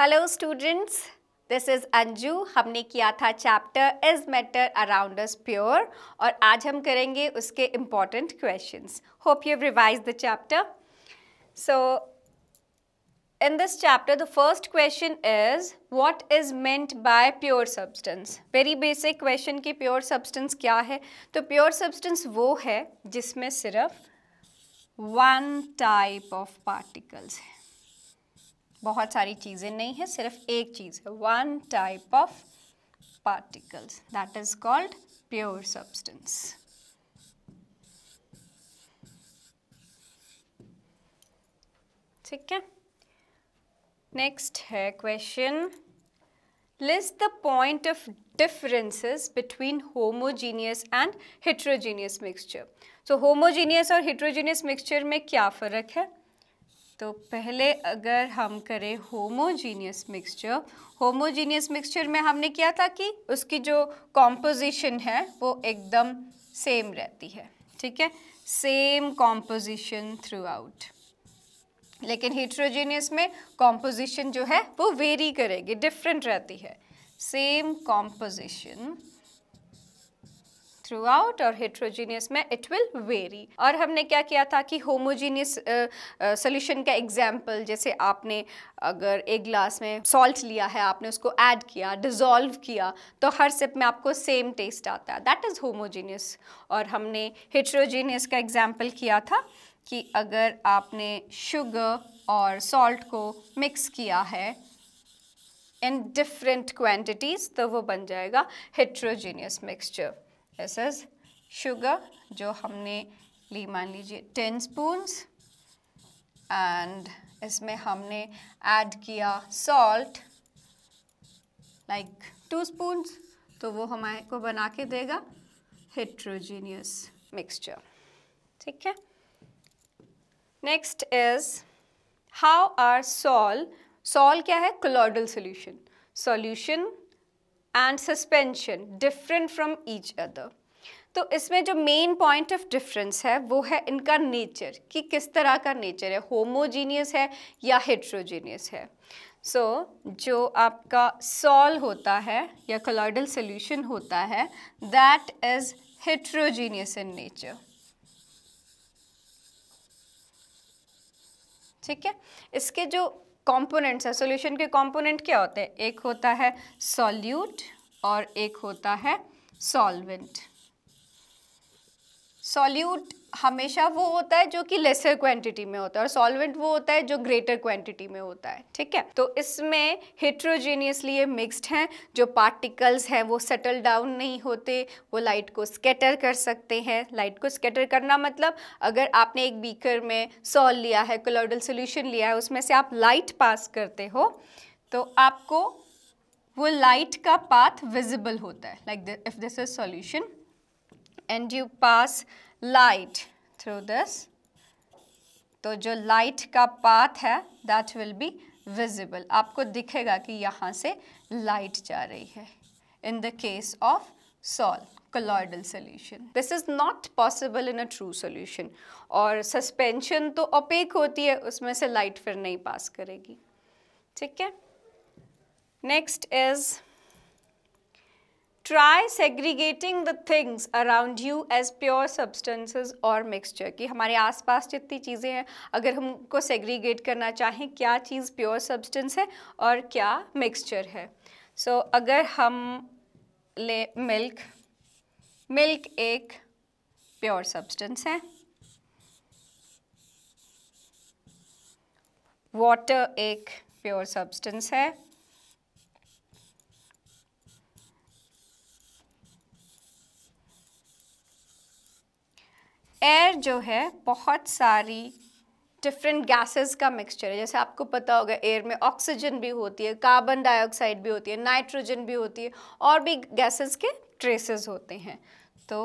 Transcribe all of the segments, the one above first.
hello students this is Anju हमने किया था chapter is matter around us pure और आज हम करेंगे उसके important question hope you revise the chapter so in this chapter the first question is what is meant by pure substance very basic question की pure substance क्या है तो pure substance वो है जिसमें सिर्फ वन टाइप ऑफ पार्टिकल्स है बहुत सारी चीज़ें नहीं है सिर्फ एक चीज़ है one type of particles that is called pure substance ठीक है नेक्स्ट है question list the point of differences between homogeneous and heterogeneous mixture so homogeneous और हिट्रोजीनियस मिक्सचर में क्या फ़र्क है तो पहले अगर हम करें होमोजीनियस मिक्सचर होमोजीनियस मिक्सचर में हमने किया था कि उसकी जो कॉम्पोजिशन है वो एकदम सेम रहती है ठीक है सेम कॉम्पोजिशन थ्रू आउट लेकिन हीट्रोजीनियस में कॉम्पोजिशन जो है वो वेरी करेगी डिफरेंट रहती है सेम कॉम्पोजिशन थ्रू आउट और हेट्रोजीनियस में इट विल वेरी और हमने क्या किया था कि होमोजीनियस सोल्यूशन का एग्जाम्पल जैसे आपने अगर एक ग्लास में सॉल्ट लिया है आपने उसको ऐड किया डिज़ोल्व किया तो हर सिप में आपको सेम टेस्ट आता है दैट इज़ होमोजीनियस और हमने हेट्रोजीनियस का एग्जाम्पल किया था कि अगर आपने शुगर और सॉल्ट को मिक्स किया है इन डिफरेंट क्वांटिटीज़ तो वो बन जाएगा heterogeneous mixture this is sugar जो हमने ली मान लीजिए टेन स्पूंस एंड इसमें हमने ऐड किया सॉल्ट लाइक टू स्पून्स तो वो हमारे को बना के देगा हेट्रोजीनियस मिक्सचर ठीक है next is how are sol sol क्या है colloidal solution solution and suspension different from each other तो इसमें जो मेन पॉइंट ऑफ डिफरेंस है वो है इनका नेचर कि किस तरह का नेचर है होमोजीनियस है या हेट्रोजीनियस है सो so, जो आपका सॉल होता है या कलॉडल सोल्यूशन होता है that is heterogeneous in nature ठीक है इसके जो कंपोनेंट्स है सॉल्यूशन के कंपोनेंट क्या होते हैं एक होता है सॉल्यूट और एक होता है सॉल्वेंट सॉल्यूट हमेशा वो होता है जो कि लेसर क्वांटिटी में होता है और सॉल्वेंट वो होता है जो ग्रेटर क्वांटिटी में होता है ठीक है तो इसमें हिट्रोजीनियसली ये मिक्सड हैं जो पार्टिकल्स हैं वो सेटल डाउन नहीं होते वो लाइट को स्केटर कर सकते हैं लाइट को स्केटर करना मतलब अगर आपने एक बीकर में सॉल लिया है कलॉडल सोल्यूशन लिया है उसमें से आप लाइट पास करते हो तो आपको वो लाइट का पाथ विजिबल होता है like if this is solution and you pass light through this तो जो लाइट का पाथ है दैट विल बी विजिबल आपको दिखेगा कि यहाँ से लाइट जा रही है in the case of sol colloidal solution this is not possible in a true solution और सस्पेंशन तो ओपेक होती है उसमें से लाइट फिर नहीं पास करेगी ठीक है next is try segregating the things around you as pure substance और मिक्सचर कि हमारे आसपास जितनी चीज़ें हैं अगर हमको सेग्रीगेट करना चाहें क्या चीज़ प्योर सब्सटेंस है और क्या मिक्सचर है सो so, अगर हम ले मिल्क मिल्क एक प्योर सब्सटेंस है वाटर एक प्योर सब्सटेंस है जो है बहुत सारी डिफरेंट गैसेस का मिक्सचर है जैसे आपको पता होगा एयर में ऑक्सीजन भी होती है कार्बन डाइऑक्साइड भी होती है नाइट्रोजन भी होती है और भी गैसेस के ट्रेसेस होते हैं तो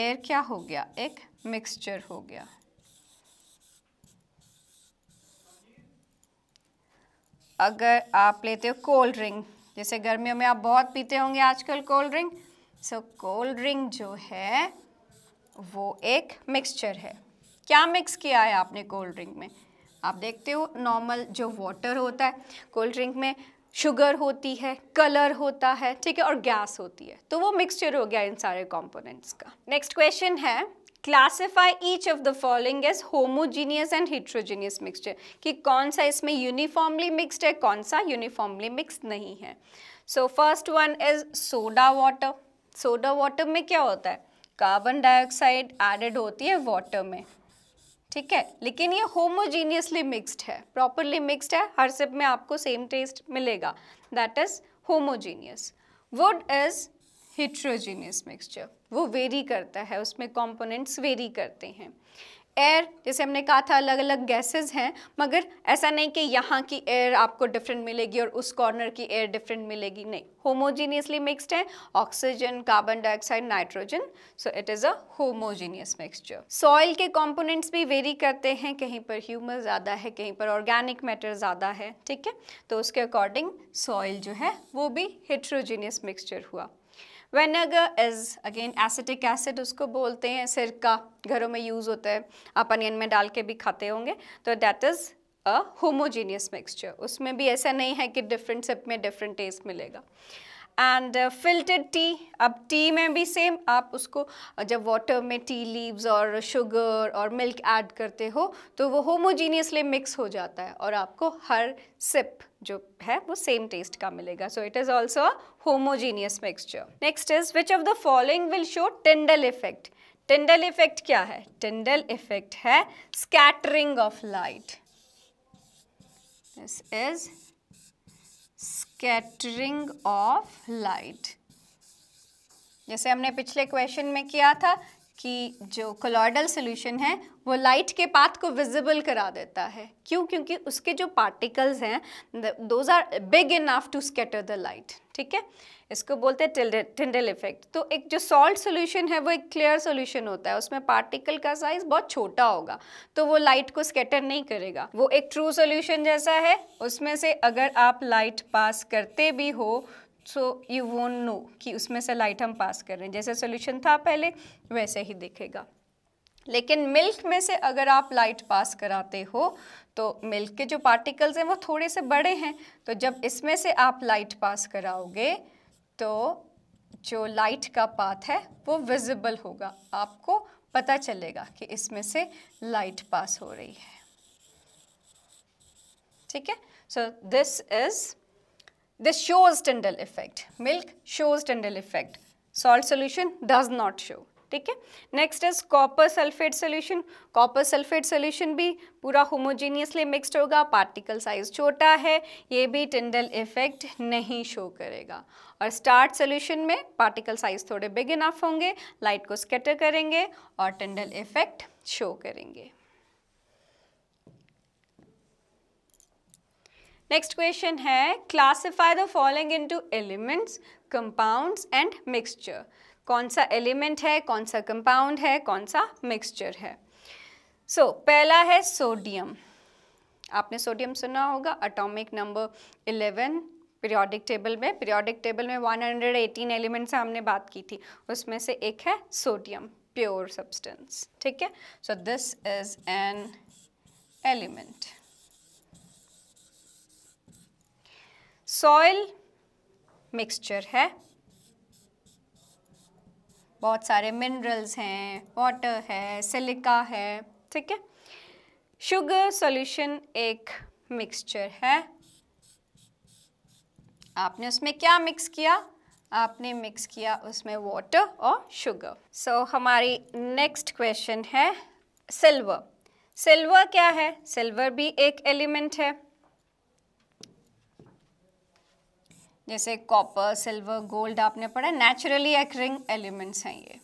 एयर क्या हो गया एक मिक्सचर हो गया अगर आप लेते हो कोल्ड ड्रिंक जैसे गर्मियों में आप बहुत पीते होंगे आजकल cold drink so cold drink जो है वो एक मिक्सचर है क्या मिक्स किया है आपने कोल्ड ड्रिंक में आप देखते हो नॉर्मल जो वाटर होता है कोल्ड ड्रिंक में शुगर होती है कलर होता है ठीक है और गैस होती है तो वो मिक्सचर हो गया इन सारे कंपोनेंट्स का नेक्स्ट क्वेश्चन है classify each of the following as homogeneous and heterogeneous mixture कि कौन सा इसमें यूनिफॉर्मली मिक्सड है कौन सा यूनिफॉर्मली मिक्स नहीं है so first one is soda water soda water में क्या होता है कार्बन डाइऑक्साइड एडेड होती है वाटर में ठीक है लेकिन ये होमोजीनियसली मिक्सड है प्रॉपरली मिक्सड है हर सिप में आपको सेम टेस्ट मिलेगा that is homogeneous wood is heterogeneous mixture वो वेरी करता है उसमें कॉम्पोनेंट्स वेरी करते हैं एयर जैसे हमने कहा था अलग अलग गैसेज हैं मगर ऐसा नहीं कि यहाँ की एयर आपको डिफरेंट मिलेगी और उस कॉर्नर की एयर डिफरेंट मिलेगी नहीं होमोजीनियसली मिक्सड है oxygen carbon dioxide nitrogen so it is a homogeneous mixture soil के कॉम्पोनेंट्स भी वेरी करते हैं कहीं पर ह्यूमस ज़्यादा है कहीं पर ऑर्गेनिक मैटर ज़्यादा है ठीक है तो उसके अकॉर्डिंग सॉइल जो है वो भी हेट्रोजीनियस मिक्सचर हुआ vinegar is again acetic acid उसको बोलते हैं सिरका घरों में यूज़ होता है आप अनियन में डाल के भी खाते होंगे तो that is a homogeneous mixture उसमें भी ऐसा नहीं है कि डिफरेंट सिप में डिफरेंट टेस्ट मिलेगा एंड फिल्टेड टी अब टी में भी सेम आप उसको uh, जब वाटर में टी लीव्स और शुगर और मिल्क ऐड करते हो तो वो होमोजीनियसली मिक्स हो जाता है और आपको हर सिप जो है वो सेम टेस्ट का मिलेगा so it is also a homogeneous mixture next is which of the following will show Tyndall effect Tyndall effect क्या है टेंडल इफेक्ट है scattering of light this is scattering of light जैसे हमने पिछले question में किया था कि जो कोलॉइडल सोल्यूशन है वो लाइट के पाथ को विजिबल करा देता है क्यों क्योंकि उसके जो पार्टिकल्स हैं those are big enough to scatter the light ठीक है इसको बोलते हैं टिंडल इफेक्ट तो एक जो सॉल्ट सोल्यूशन है वो एक क्लियर सोल्यूशन होता है उसमें पार्टिकल का साइज बहुत छोटा होगा तो वो लाइट को स्केटर नहीं करेगा वो एक ट्रू सोल्यूशन जैसा है उसमें से अगर आप लाइट पास करते भी हो सो यू वोंट नो कि उसमें से लाइट हम पास कर रहे हैं जैसे सोल्यूशन था पहले वैसे ही दिखेगा लेकिन मिल्क में से अगर आप लाइट पास कराते हो तो मिल्क के जो पार्टिकल्स हैं वो थोड़े से बड़े हैं तो जब इसमें से आप लाइट पास कराओगे तो जो लाइट का पाथ है वो विजिबल होगा आपको पता चलेगा कि इसमें से लाइट पास हो रही है ठीक है so this is this shows Tyndall effect milk shows Tyndall effect salt solution does not show ठीक है next is copper sulphate solution copper sulphate solution भी पूरा होमोजीनियसली मिक्सड होगा पार्टिकल साइज छोटा है ये भी टिंडल इफेक्ट नहीं शो करेगा और स्टार्ट सोल्यूशन में पार्टिकल साइज थोड़े बिग इनफ होंगे लाइट को स्केटर करेंगे और टिंडल इफेक्ट शो करेंगे नेक्स्ट क्वेश्चन है classify the following into elements compounds and mixture कौन सा एलिमेंट है कौन सा कंपाउंड है कौन सा मिक्सचर है सो so, पहला है सोडियम आपने सोडियम सुना होगा अटोमिक नंबर 11 पीरियोडिक टेबल में पीरियोडिक टेबल में 118 एलिमेंट से हमने बात की थी उसमें से एक है सोडियम प्योर सब्सटेंस ठीक है so this is an element soil mixture है बहुत सारे मिनरल्स हैं वाटर है सिलिका है ठीक है शुगर सॉल्यूशन एक मिक्सचर है आपने उसमें क्या मिक्स किया आपने मिक्स किया उसमें वाटर और शुगर सो so, हमारी नेक्स्ट क्वेश्चन है सिल्वर सिल्वर क्या है सिल्वर भी एक एलिमेंट है जैसे कॉपर सिल्वर गोल्ड आपने पढ़ा नेचुरली एक्रिंग एलिमेंट्स हैं ये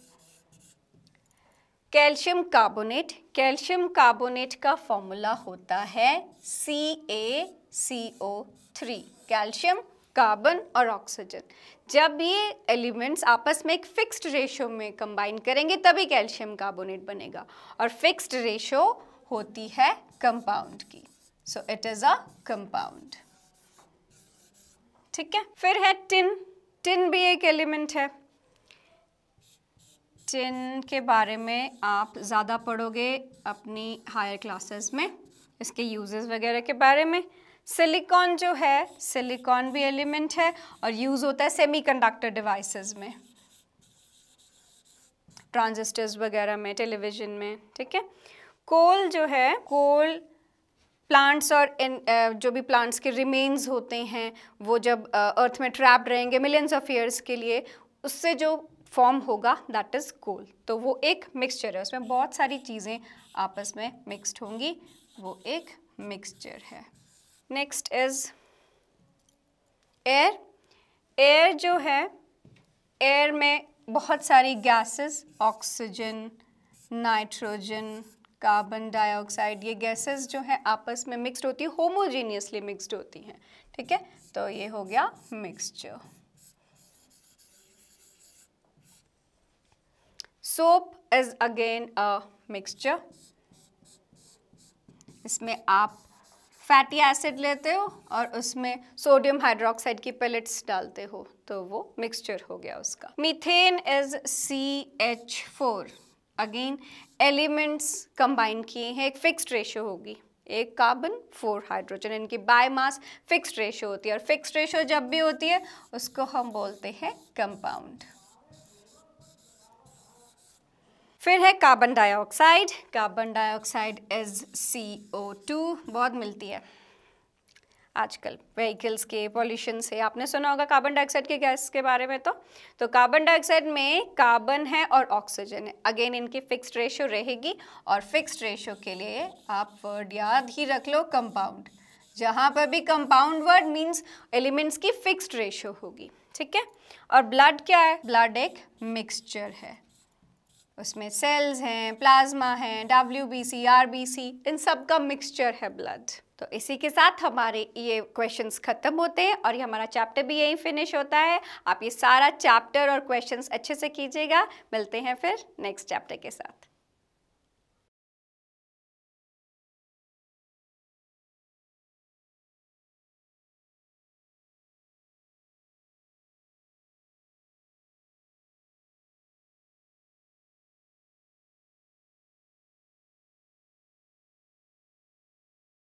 कैल्शियम कार्बोनेट कैल्शियम कार्बोनेट का फॉर्मूला होता है C A C O three calcium carbon और ऑक्सीजन जब ये एलिमेंट्स आपस में एक फिक्स्ड रेशो में कंबाइन करेंगे तभी कैल्शियम कार्बोनेट बनेगा और फिक्स्ड रेशो होती है कंपाउंड की so it is a compound ठीक है फिर है टिन टिन भी एक एलिमेंट है टिन के बारे में आप ज़्यादा पढ़ोगे अपनी हायर क्लासेस में इसके यूजेस वगैरह के बारे में सिलिकॉन जो है सिलिकॉन भी एलिमेंट है और यूज़ होता है सेमीकंडक्टर डिवाइसेस में ट्रांजिस्टर्स वगैरह में टेलीविज़न में ठीक है कोल जो है कोल प्लांट्स और इन जो भी प्लांट्स के रिमेन्स होते हैं वो जब अर्थ में ट्रैप रहेंगे मिलियंस ऑफ ईयर्स के लिए उससे जो फॉर्म होगा दैट इज़ कोल तो वो एक मिक्सचर है उसमें बहुत सारी चीज़ें आपस में मिक्सड होंगी वो एक मिक्सचर है नेक्स्ट इज़ एयर एयर जो है एयर में बहुत सारी gases oxygen nitrogen carbon dioxide ये गैसेस जो हैं आपस में मिक्सड होती है होमोजीनियसली मिक्सड होती हैं ठीक है तो ये हो गया mixture soap is again a mixture इसमें आप फैटी एसिड लेते हो और उसमें सोडियम हाइड्रोक्साइड की पेलेट्स डालते हो तो वो मिक्सचर हो गया उसका methane is C H four again elements combine किए हैं एक फिक्स्ड रेशो होगी एक कार्बन फोर हाइड्रोजन इनकी बायमास फिक्स्ड रेशो होती है और फिक्स्ड रेशो जब भी होती है उसको हम बोलते हैं कंपाउंड फिर है carbon dioxide carbon dioxide is C O two बहुत मिलती है आजकल व्हीकल्स के पॉल्यूशन से आपने सुना होगा कार्बन डाइऑक्साइड के गैस के बारे में तो तो कार्बन डाइऑक्साइड में कार्बन है और ऑक्सीजन है अगेन इनकी फिक्स्ड रेशो रहेगी और फिक्स्ड रेशो के लिए आप वर्ड याद ही रख लो कंपाउंड जहाँ पर भी कंपाउंड वर्ड मीन्स एलिमेंट्स की फिक्स्ड रेशो होगी ठीक है और ब्लड क्या है ब्लड एक मिक्सचर है उसमें सेल्स हैं प्लाज्मा हैं W B C R B C इन सब का मिक्सचर है ब्लड तो इसी के साथ हमारे ये क्वेश्चंस ख़त्म होते हैं और ये हमारा चैप्टर भी यहीं फिनिश होता है आप ये सारा चैप्टर और क्वेश्चंस अच्छे से कीजिएगा मिलते हैं फिर नेक्स्ट चैप्टर के साथ